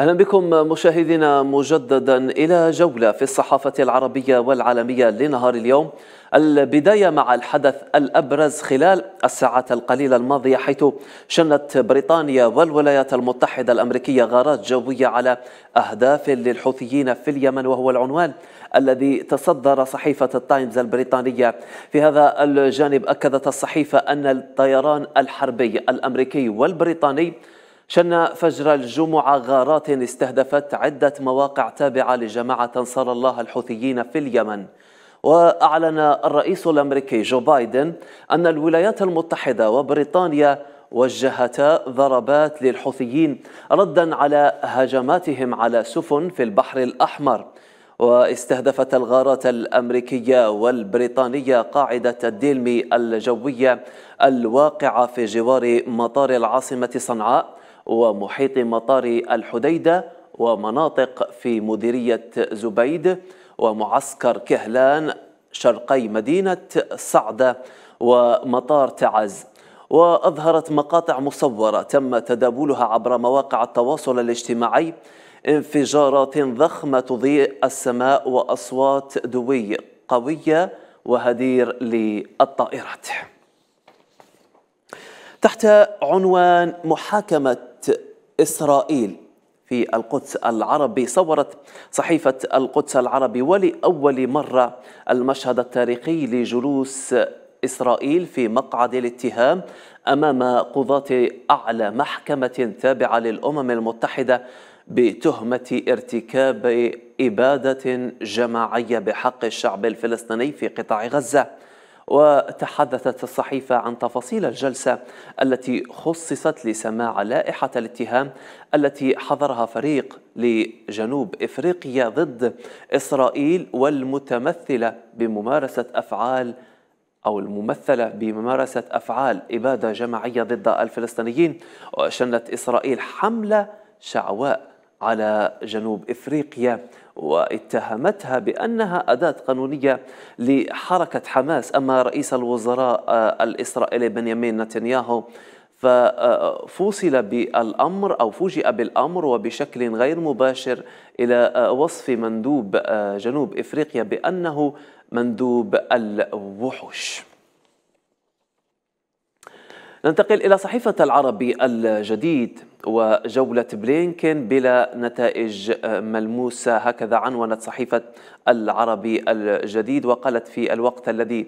أهلا بكم مشاهدينا مجددا إلى جولة في الصحافة العربية والعالمية لنهار اليوم البداية مع الحدث الأبرز خلال الساعات القليلة الماضية حيث شنت بريطانيا والولايات المتحدة الأمريكية غارات جوية على أهداف للحوثيين في اليمن وهو العنوان الذي تصدر صحيفة التايمز البريطانية في هذا الجانب أكدت الصحيفة أن الطيران الحربي الأمريكي والبريطاني شن فجر الجمعة غارات استهدفت عدة مواقع تابعة لجماعة أنصار الله الحوثيين في اليمن وأعلن الرئيس الأمريكي جو بايدن أن الولايات المتحدة وبريطانيا وجهتا ضربات للحوثيين ردا على هجماتهم على سفن في البحر الأحمر واستهدفت الغارات الأمريكية والبريطانية قاعدة الديلمي الجوية الواقعة في جوار مطار العاصمة صنعاء ومحيط مطار الحديدة ومناطق في مديرية زبيد ومعسكر كهلان شرقي مدينة صعدة ومطار تعز وأظهرت مقاطع مصورة تم تداولها عبر مواقع التواصل الاجتماعي انفجارات ضخمة تضيء السماء وأصوات دوي قوية وهدير للطائرات تحت عنوان محاكمة إسرائيل في القدس العربي صورت صحيفة القدس العربي ولأول مرة المشهد التاريخي لجلوس إسرائيل في مقعد الاتهام أمام قضاة أعلى محكمة تابعة للأمم المتحدة بتهمة ارتكاب إبادة جماعية بحق الشعب الفلسطيني في قطاع غزة وتحدثت الصحيفة عن تفاصيل الجلسة التي خصصت لسماع لائحة الاتهام التي حضرها فريق لجنوب إفريقيا ضد إسرائيل والمتمثلة بممارسة أفعال أو الممثلة بممارسة أفعال إبادة جماعية ضد الفلسطينيين وشنت إسرائيل حملة شعواء على جنوب افريقيا واتهمتها بانها اداه قانونيه لحركه حماس اما رئيس الوزراء آه، الاسرائيلي بنيامين نتنياهو ففوصل بالامر او فوجئ بالامر وبشكل غير مباشر الى آه، وصف مندوب آه، جنوب افريقيا بانه مندوب الوحوش ننتقل إلى صحيفة العربي الجديد وجولة بلينكين بلا نتائج ملموسة هكذا عنونت صحيفة العربي الجديد وقالت في الوقت الذي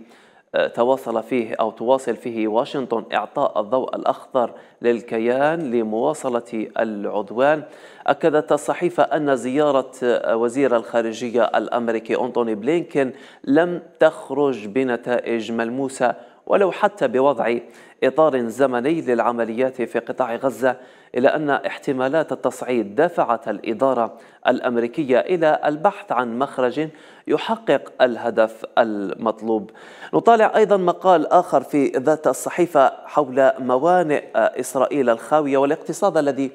تواصل فيه أو تواصل فيه واشنطن إعطاء الضوء الأخضر للكيان لمواصلة العدوان أكدت الصحيفة أن زيارة وزير الخارجية الأمريكي أنتوني بلينكين لم تخرج بنتائج ملموسة ولو حتى بوضع إطار زمني للعمليات في قطاع غزة إلا أن احتمالات التصعيد دفعت الإدارة الأمريكية إلى البحث عن مخرج يحقق الهدف المطلوب نطالع أيضا مقال آخر في ذات الصحيفة حول موانئ إسرائيل الخاوية والاقتصاد الذي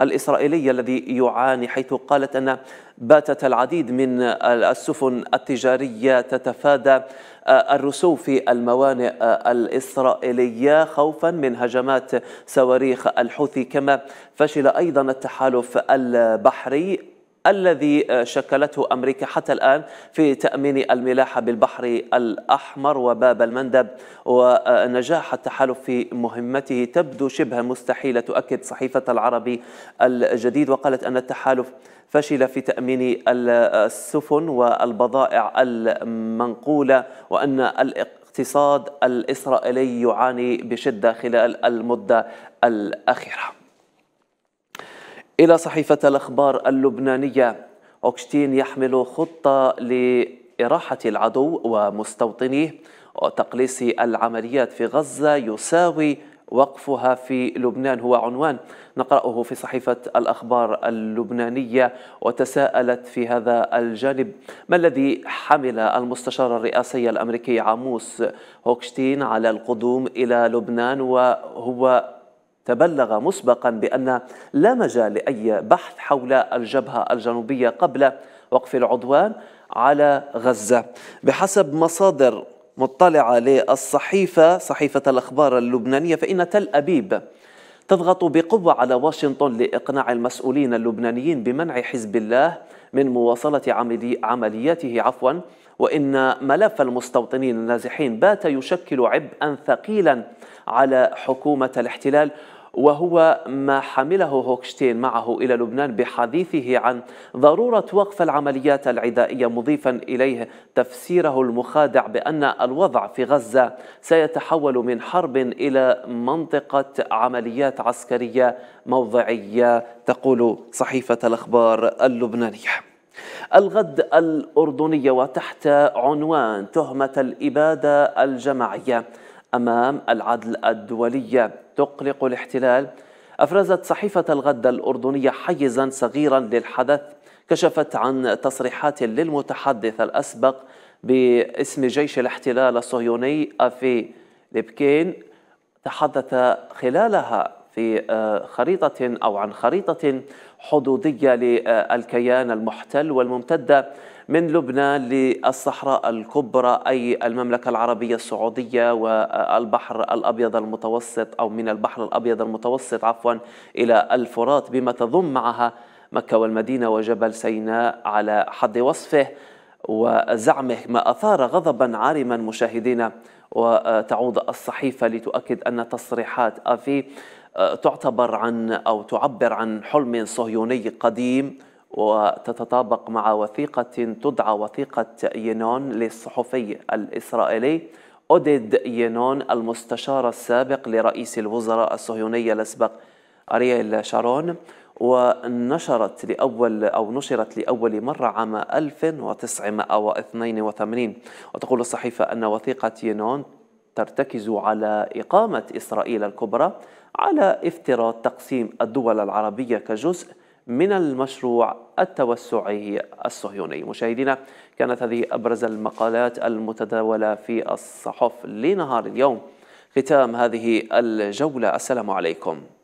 الإسرائيلي الذي يعاني حيث قالت أن باتت العديد من السفن التجارية تتفادى آه، الرسوم في الموانئ آه، الإسرائيلية خوفا من هجمات صواريخ الحوثي كما فشل أيضا التحالف البحري الذي آه، شكلته أمريكا حتى الآن في تأمين الملاحة بالبحر الأحمر وباب المندب ونجاح التحالف في مهمته تبدو شبه مستحيلة تؤكد صحيفة العربي الجديد وقالت أن التحالف فشل في تأمين السفن والبضائع المنقولة وأن الاقتصاد الإسرائيلي يعاني بشدة خلال المدة الأخيرة إلى صحيفة الأخبار اللبنانية أوكشتين يحمل خطة لإراحة العدو ومستوطنيه وتقليص العمليات في غزة يساوي وقفها في لبنان هو عنوان نقرأه في صحيفة الأخبار اللبنانية وتساءلت في هذا الجانب ما الذي حمل المستشار الرئاسي الأمريكي عاموس هوكشتين على القدوم إلى لبنان وهو تبلغ مسبقا بأن لا مجال لأي بحث حول الجبهة الجنوبية قبل وقف العدوان على غزة بحسب مصادر مطلعة للصحيفة صحيفة الأخبار اللبنانية فإن تل أبيب تضغط بقوة على واشنطن لإقناع المسؤولين اللبنانيين بمنع حزب الله من مواصلة عملياته عفوا وإن ملف المستوطنين النازحين بات يشكل عبئا ثقيلا على حكومة الاحتلال وهو ما حمله هوكشتين معه إلى لبنان بحديثه عن ضرورة وقف العمليات العدائية مضيفا إليه تفسيره المخادع بأن الوضع في غزة سيتحول من حرب إلى منطقة عمليات عسكرية موضعية تقول صحيفة الأخبار اللبنانية الغد الأردنية وتحت عنوان تهمة الإبادة الجماعية أمام العدل الدولية تقلق الاحتلال أفرزت صحيفة الغد الأردنية حيزا صغيرا للحدث كشفت عن تصريحات للمتحدث الأسبق باسم جيش الاحتلال الصهيوني أفي لبكين تحدث خلالها في آه، خريطة أو عن خريطة حدودية للكيان المحتل والممتدة من لبنان للصحراء الكبرى أي المملكة العربية السعودية والبحر الأبيض المتوسط أو من البحر الأبيض المتوسط عفوا إلى الفرات بما تضم معها مكة والمدينة وجبل سيناء على حد وصفه وزعمه ما أثار غضبا عارما مشاهدينا وتعود الصحيفة لتؤكد أن تصريحات أفي آه، تعتبر عن أو تعبر عن حلم صهيوني قديم وتتطابق مع وثيقة تدعى وثيقة ينون للصحفي الإسرائيلي أوديد ينون المستشار السابق لرئيس الوزراء الصهيوني الأسبق أرييل شارون ونشرت لأول أو نشرت لأول مرة عام 1982 وتقول الصحيفة أن وثيقة ينون ترتكز على إقامة إسرائيل الكبرى على افتراض تقسيم الدول العربية كجزء من المشروع التوسعي الصهيوني مشاهدينا كانت هذه أبرز المقالات المتداولة في الصحف لنهار اليوم ختام هذه الجولة السلام عليكم